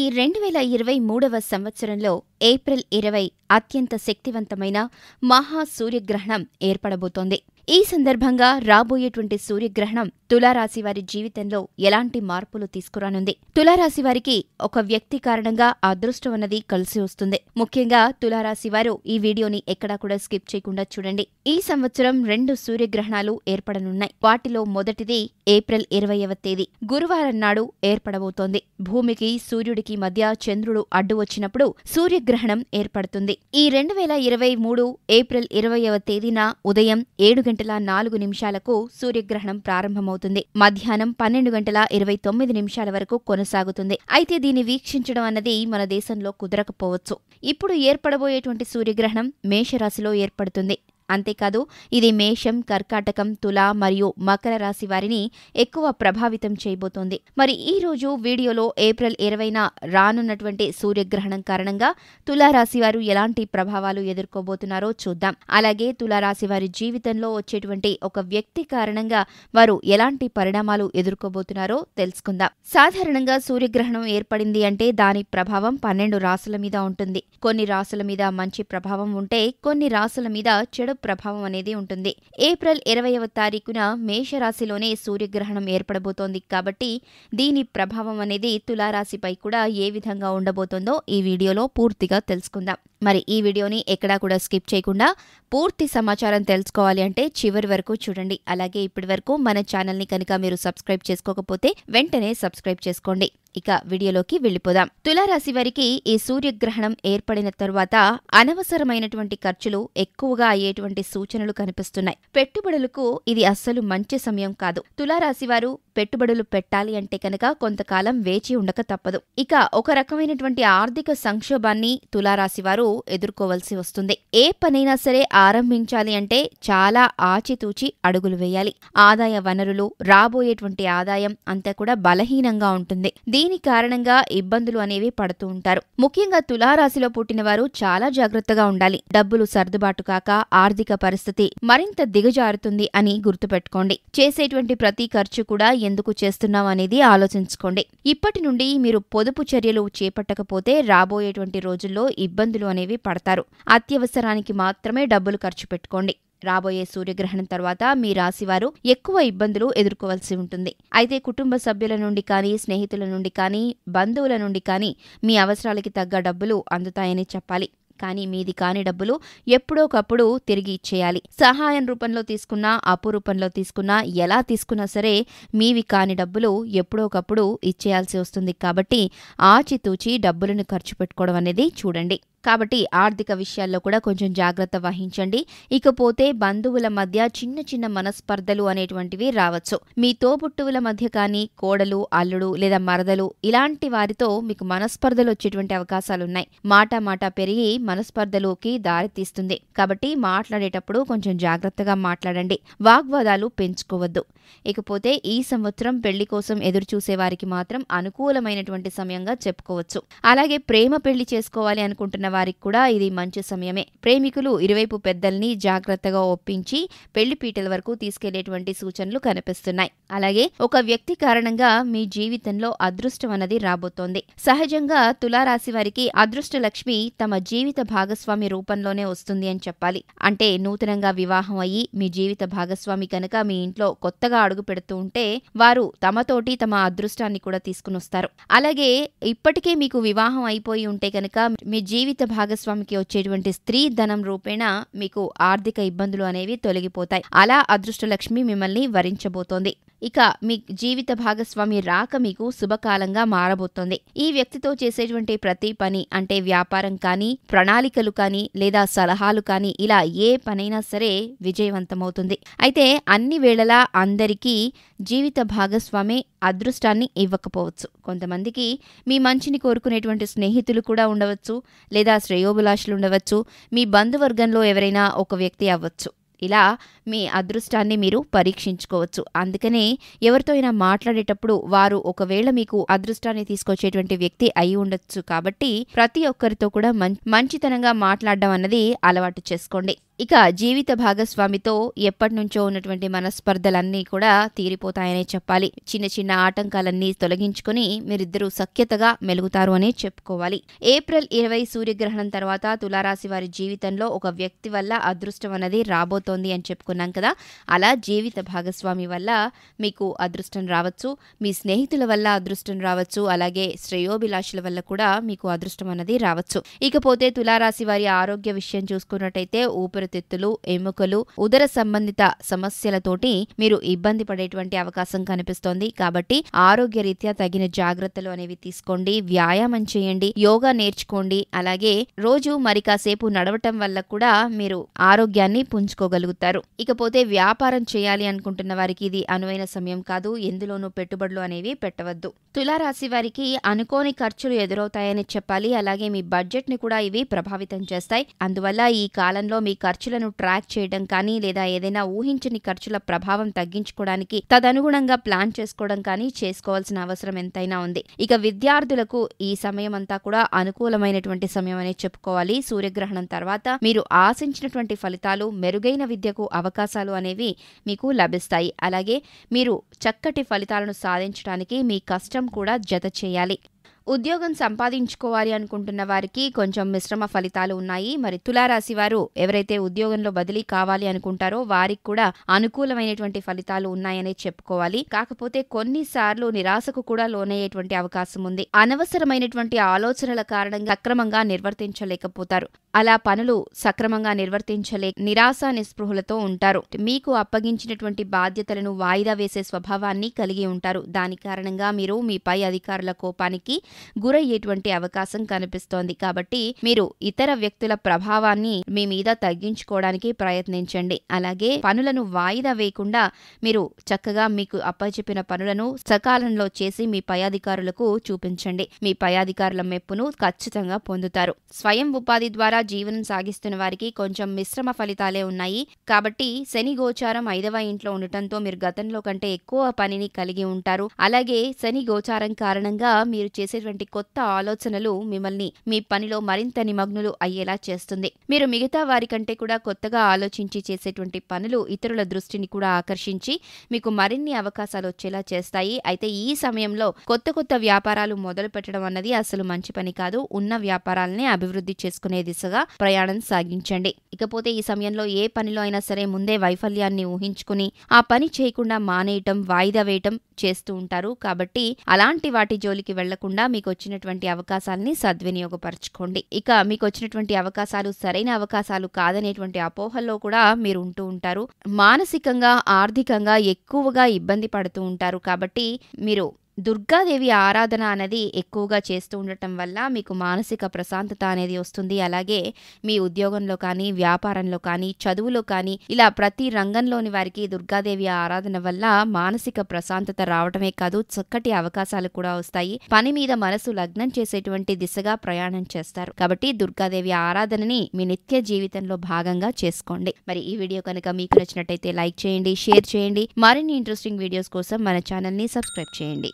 ఈ రెండు వేల ఇరవై మూడవ సంవత్సరంలో ఏప్రిల్ ఇరవై అత్యంత శక్తివంతమైన మహా సూర్యగ్రహణం ఏర్పడబోతోంది ఈ సందర్భంగా రాబోయేటువంటి సూర్యగ్రహణం తులారాశి వారి జీవితంలో ఎలాంటి మార్పులు తీసుకురానుంది తులారాశి వారికి ఒక వ్యక్తి కారణంగా అదృష్టం అన్నది కలిసి వస్తుంది ముఖ్యంగా తులారాశి వారు ఈ వీడియోని ఎక్కడా కూడా స్కిప్ చేయకుండా చూడండి ఈ సంవత్సరం రెండు సూర్యగ్రహణాలు ఏర్పడనున్నాయి వాటిలో మొదటిది ఏప్రిల్ ఇరవైవ తేదీ గురువారం నాడు ఏర్పడబోతోంది భూమికి సూర్యుడికి మధ్య చంద్రుడు అడ్డు వచ్చినప్పుడు సూర్యగ్రహణం ఏర్పడుతుంది ఈ రెండు వేల ఇరవై మూడు ఏప్రిల్ ఇరవైవ తేదీన ఉదయం ఏడు గంటల నాలుగు నిమిషాలకు సూర్యగ్రహణం ప్రారంభమవుతుంది మధ్యాహ్నం పన్నెండు గంటల ఇరవై తొమ్మిది నిమిషాల వరకు కొనసాగుతుంది అయితే దీన్ని వీక్షించడం అన్నది మన దేశంలో కుదరకపోవచ్చు ఇప్పుడు ఏర్పడబోయేటువంటి సూర్యగ్రహణం మేషరాశిలో ఏర్పడుతుంది అంతేకాదు ఇది మేషం కర్కాటకం తుల మరియు మకర రాశి వారిని ఎక్కువ ప్రభావితం చేయబోతోంది మరి ఈ రోజు వీడియోలో ఏప్రిల్ ఇరవైన రానున్నటువంటి సూర్యగ్రహణం కారణంగా తులారాశి వారు ఎలాంటి ప్రభావాలు ఎదుర్కోబోతున్నారో చూద్దాం అలాగే తులారాశి వారి జీవితంలో వచ్చేటువంటి ఒక వ్యక్తి కారణంగా వారు ఎలాంటి పరిణామాలు ఎదుర్కోబోతున్నారో తెలుసుకుందాం సాధారణంగా సూర్యగ్రహణం ఏర్పడింది అంటే దాని ప్రభావం పన్నెండు రాసుల మీద ఉంటుంది కొన్ని రాసుల మీద మంచి ప్రభావం ఉంటే కొన్ని రాసుల మీద చెడు ప్రభావం అనేది ఉంటుంది ఏప్రిల్ ఇరవైవ తారీఖున మేషరాశిలోనే సూర్యగ్రహణం ఏర్పడబోతోంది కాబట్టి దీని ప్రభావం అనేది తులారాశిపై కూడా ఏ విధంగా ఉండబోతోందో ఈ వీడియోలో పూర్తిగా తెలుసుకుందాం మరి ఈ వీడియోని ఎక్కడా కూడా స్కిప్ చేయకుండా పూర్తి సమాచారం తెలుసుకోవాలి అంటే చివరి వరకు చూడండి అలాగే ఇప్పటి వరకు మన ఛానల్ని కనుక మీరు సబ్స్క్రైబ్ చేసుకోకపోతే వెంటనే సబ్స్క్రైబ్ చేసుకోండి ఇక వీడియోలోకి వెళ్ళిపోదాం తులారాశి వారికి ఈ సూర్యగ్రహణం ఏర్పడిన తర్వాత అనవసరమైనటువంటి ఖర్చులు ఎక్కువగా అయ్యేటువంటి సూచనలు కనిపిస్తున్నాయి పెట్టుబడులకు ఇది అస్సలు మంచి సమయం కాదు తులారాశి వారు పెట్టుబడులు పెట్టాలి అంటే కనుక కొంతకాలం వేచి ఉండక తప్పదు ఇక ఒక రకమైనటువంటి ఆర్థిక సంక్షోభాన్ని తులారాశి వారు ఎదుర్కోవలసి వస్తుంది ఏ పనైనా సరే ఆరంభించాలి అంటే చాలా ఆచితూచి అడుగులు వేయాలి ఆదాయ వనరులు రాబోయేటువంటి ఆదాయం అంతా కూడా బలహీనంగా ఉంటుంది దీని కారణంగా ఇబ్బందులు అనేవి పడుతూ ఉంటారు ముఖ్యంగా తులారాశిలో పుట్టిన వారు చాలా జాగ్రత్తగా ఉండాలి డబ్బులు సర్దుబాటు కాక ఆర్థిక పరిస్థితి మరింత దిగజారుతుంది అని గుర్తుపెట్టుకోండి చేసేటువంటి ప్రతి ఖర్చు కూడా ఎందుకు చేస్తున్నాం అనేది ఆలోచించుకోండి ఇప్పటి నుండి మీరు పొదుపు చర్యలు చేపట్టకపోతే రాబోయేటువంటి రోజుల్లో ఇబ్బందులు అనేవి అనేవి పడతారు అత్యవసరానికి మాత్రమే డబ్బులు ఖర్చు పెట్టుకోండి రాబోయే సూర్యగ్రహణం తర్వాత మీ రాశివారు ఎక్కువ ఇబ్బందులు ఎదుర్కోవాల్సి ఉంటుంది అయితే కుటుంబ సభ్యుల నుండి కానీ స్నేహితుల నుండి కానీ బంధువుల నుండి కానీ మీ అవసరాలకి తగ్గ డబ్బులు అందుతాయని చెప్పాలి కానీ మీది కాని డబ్బులు ఎప్పుడోకప్పుడు తిరిగి ఇచ్చేయాలి సహాయం రూపంలో తీసుకున్నా అప్పు రూపంలో తీసుకున్నా ఎలా తీసుకున్నా సరే మీవి కాని డబ్బులు ఎప్పుడోకప్పుడు ఇచ్చేయాల్సి వస్తుంది కాబట్టి ఆచితూచి డబ్బులను ఖర్చు పెట్టుకోవడం అనేది చూడండి కాబట్టి ఆర్థిక విషయాల్లో కూడా కొంచెం జాగ్రత్త వహించండి ఇకపోతే బంధువుల మధ్య చిన్న చిన్న మనస్పర్ధలు అనేటువంటివి రావచ్చు మీ తోబుట్టువుల మధ్య కానీ కోడలు అల్లుడు లేదా మరదలు ఇలాంటి వారితో మీకు మనస్పర్ధలు వచ్చేటువంటి అవకాశాలున్నాయి మాట మాట పెరిగి మనస్పర్ధలోకి దారితీస్తుంది కాబట్టి మాట్లాడేటప్పుడు కొంచెం జాగ్రత్తగా మాట్లాడండి వాగ్వాదాలు పెంచుకోవద్దు ఇకపోతే ఈ సంవత్సరం పెళ్లి కోసం ఎదురు చూసే వారికి మాత్రం అనుకూలమైనటువంటి సమయంగా చెప్పుకోవచ్చు అలాగే ప్రేమ పెళ్లి చేసుకోవాలి అనుకుంటున్న వారికి కూడా ఇది మంచి సమయమే ప్రేమికులు ఇరువైపు పెద్దల్ని జాగ్రత్తగా ఒప్పించి పెళ్లి పీటల వరకు తీసుకెళ్లేటువంటి సూచనలు కనిపిస్తున్నాయి అలాగే ఒక వ్యక్తి కారణంగా మీ జీవితంలో అదృష్టం అన్నది రాబోతోంది సహజంగా తులారాశి వారికి అదృష్ట లక్ష్మి తమ జీవిత భాగస్వామి రూపంలోనే వస్తుంది అని చెప్పాలి అంటే నూతనంగా వివాహం అయ్యి మీ జీవిత భాగస్వామి కనుక మీ ఇంట్లో కొత్తగా అడుగు పెడుతూ ఉంటే వారు తమతోటి తమ అదృష్టాన్ని కూడా తీసుకుని వస్తారు అలాగే ఇప్పటికే మీకు వివాహం అయిపోయి ఉంటే కనుక మీ జీవిత జీవిత భాగస్వామికి వచ్చేటువంటి స్త్రీ ధనం రూపేణ మీకు ఆర్థిక ఇబ్బందులు అనేవి తొలగిపోతాయి అలా అదృష్ట లక్ష్మి మిమ్మల్ని వరించబోతోంది ఇక మీ జీవిత భాగస్వామి రాక మీకు శుభకాలంగా మారబోతోంది ఈ వ్యక్తితో చేసేటువంటి ప్రతి పని అంటే వ్యాపారం కానీ ప్రణాళికలు కానీ లేదా సలహాలు కానీ ఇలా ఏ పనైనా సరే విజయవంతమవుతుంది అయితే అన్ని వేళలా అందరికీ జీవిత భాగస్వామి అదృష్టాన్ని ఇవ్వకపోవచ్చు కొంతమందికి మీ మంచిని కోరుకునేటువంటి స్నేహితులు కూడా ఉండవచ్చు లేదా శ్రేయోభిలాషులు ఉండవచ్చు మీ బంధువర్గంలో ఎవరైనా ఒక వ్యక్తి అవ్వచ్చు ఇలా మీ అదృష్టాన్ని మీరు పరీక్షించుకోవచ్చు అందుకనే ఎవరితో అయినా మాట్లాడేటప్పుడు వారు ఒకవేళ మీకు అదృష్టాన్ని తీసుకొచ్చేటువంటి వ్యక్తి అయి ఉండొచ్చు కాబట్టి ప్రతి ఒక్కరితో కూడా మంచితనంగా మాట్లాడడం అన్నది అలవాటు చేసుకోండి ఇక జీవిత భాగస్వామితో ఎప్పటినుంచో ఉన్నటువంటి మనస్పర్ధలన్నీ కూడా తీరిపోతాయనే చెప్పాలి చిన్న చిన్న ఆటంకాలన్నీ తొలగించుకుని మీరిద్దరూ సఖ్యతగా మెలుగుతారు అనే చెప్పుకోవాలి ఏప్రిల్ ఇరవై సూర్యగ్రహణం తర్వాత తులారాశి వారి జీవితంలో ఒక వ్యక్తి వల్ల అదృష్టం అన్నది రాబోతోంది అని చెప్పుకున్నాం కదా అలా జీవిత భాగస్వామి వల్ల మీకు అదృష్టం రావచ్చు మీ స్నేహితుల వల్ల అదృష్టం రావచ్చు అలాగే శ్రేయోభిలాషుల వల్ల కూడా మీకు అదృష్టం అన్నది రావచ్చు ఇకపోతే తులారాశి వారి ఆరోగ్య విషయం చూసుకున్నట్టయితే ఊపిరి ఊపిరితిత్తులు ఎముకలు ఉదర సంబంధిత సమస్యలతోటి మీరు ఇబ్బంది పడేటువంటి అవకాశం కనిపిస్తోంది కాబట్టి ఆరోగ్య రీత్యా తగిన జాగ్రత్తలు అనేవి తీసుకోండి వ్యాయామం చేయండి యోగా నేర్చుకోండి అలాగే రోజు మరి కాసేపు నడవటం వల్ల కూడా మీరు ఆరోగ్యాన్ని పుంజుకోగలుగుతారు ఇకపోతే వ్యాపారం చేయాలి అనుకుంటున్న వారికి ఇది అనువైన సమయం కాదు ఎందులోనూ పెట్టుబడులు అనేవి పెట్టవద్దు తులారాశి వారికి అనుకోని ఖర్చులు ఎదురవుతాయని చెప్పాలి అలాగే మీ బడ్జెట్ ని కూడా ఇవి ప్రభావితం చేస్తాయి అందువల్ల ఈ కాలంలో మీ ఖర్చు ఖర్చులను ట్రాక్ చేయడం కానీ లేదా ఏదైనా ఊహించని ఖర్చుల ప్రభావం తగ్గించుకోవడానికి తదనుగుణంగా ప్లాన్ చేసుకోవడం కానీ చేసుకోవాల్సిన అవసరం ఎంతైనా ఉంది ఇక విద్యార్థులకు ఈ సమయం అంతా కూడా అనుకూలమైనటువంటి సమయం అనే చెప్పుకోవాలి సూర్యగ్రహణం తర్వాత మీరు ఆశించినటువంటి ఫలితాలు మెరుగైన విద్యకు అవకాశాలు అనేవి మీకు లభిస్తాయి అలాగే మీరు చక్కటి ఫలితాలను సాధించడానికి మీ కష్టం కూడా జత చేయాలి ఉద్యోగం సంపాదించుకోవాలి అనుకుంటున్న వారికి కొంచెం మిశ్రమ ఫలితాలు ఉన్నాయి మరి తులారాశి వారు ఎవరైతే ఉద్యోగంలో బదిలీ కావాలి అనుకుంటారో వారికి కూడా అనుకూలమైనటువంటి ఫలితాలు ఉన్నాయనే చెప్పుకోవాలి కాకపోతే కొన్నిసార్లు నిరాశకు కూడా లోనయ్యేటువంటి అవకాశం ఉంది అనవసరమైనటువంటి ఆలోచనల కారణంగా అక్రమంగా నిర్వర్తించలేకపోతారు అలా పనులు సక్రమంగా నిర్వర్తించలే నిరాశ నిస్పృహలతో ఉంటారు మీకు అప్పగించినటువంటి బాధ్యతలను వాయిదా వేసే స్వభావాన్ని కలిగి ఉంటారు దాని కారణంగా మీరు మీ పై అధికారుల కోపానికి గురయ్యేటువంటి అవకాశం కనిపిస్తోంది కాబట్టి మీరు ఇతర వ్యక్తుల ప్రభావాన్ని మీ మీద తగ్గించుకోవడానికి ప్రయత్నించండి అలాగే పనులను వాయిదా వేయకుండా మీరు చక్కగా మీకు అప్పచెప్పిన పనులను సకాలంలో చేసి మీ పై అధికారులకు చూపించండి మీ పై అధికారుల మెప్పును ఖచ్చితంగా పొందుతారు స్వయం ఉపాధి ద్వారా జీవనం సాగిస్తున్న వారికి కొంచెం మిశ్రమ ఫలితాలే ఉన్నాయి కాబట్టి శని గోచారం ఐదవ ఇంట్లో ఉండటంతో మీరు గతంలో కంటే ఎక్కువ పనిని కలిగి ఉంటారు అలాగే శని గోచారం కారణంగా మీరు చేసే వచ్చేటువంటి కొత్త ఆలోచనలు మిమ్మల్ని మీ పనిలో మరింత నిమగ్నులు అయ్యేలా చేస్తుంది మీరు మిగతా వారి కంటే కూడా కొత్తగా ఆలోచించి చేసేటువంటి పనులు ఇతరుల దృష్టిని కూడా ఆకర్షించి మీకు మరిన్ని అవకాశాలు వచ్చేలా చేస్తాయి అయితే ఈ సమయంలో కొత్త కొత్త వ్యాపారాలు మొదలు పెట్టడం అన్నది అసలు మంచి పని కాదు ఉన్న వ్యాపారాలనే అభివృద్ధి చేసుకునే దిశగా ప్రయాణం సాగించండి ఇకపోతే ఈ సమయంలో ఏ పనిలో అయినా సరే ముందే వైఫల్యాన్ని ఊహించుకుని ఆ పని చేయకుండా మానేయటం వాయిదా వేయటం చేస్తూ ఉంటారు కాబట్టి అలాంటి వాటి జోలికి వెళ్లకుండా మీకు వచ్చినటువంటి అవకాశాలని సద్వినియోగపరచుకోండి ఇక మీకు వచ్చినటువంటి అవకాశాలు సరైన అవకాశాలు కాదనేటువంటి అపోహల్లో కూడా మీరు ఉంటూ ఉంటారు మానసికంగా ఆర్థికంగా ఎక్కువగా ఇబ్బంది పడుతూ ఉంటారు కాబట్టి మీరు దుర్గాదేవి ఆరాధన అనేది ఎక్కువగా చేస్తూ ఉండటం వల్ల మీకు మానసిక ప్రశాంతత అనేది వస్తుంది అలాగే మీ ఉద్యోగంలో కానీ వ్యాపారంలో కానీ చదువులో కానీ ఇలా ప్రతి రంగంలోని వారికి దుర్గాదేవి ఆరాధన వల్ల మానసిక ప్రశాంతత రావడమే కాదు చక్కటి అవకాశాలు కూడా వస్తాయి పని మీద మనసు లగ్నం చేసేటువంటి దిశగా ప్రయాణం చేస్తారు కాబట్టి దుర్గాదేవి ఆరాధనని మీ నిత్య జీవితంలో భాగంగా చేసుకోండి మరి ఈ వీడియో కనుక మీకు నచ్చినట్టయితే లైక్ చేయండి షేర్ చేయండి మరిన్ని ఇంట్రెస్టింగ్ వీడియోస్ కోసం మన ఛానల్ని సబ్స్క్రైబ్ చేయండి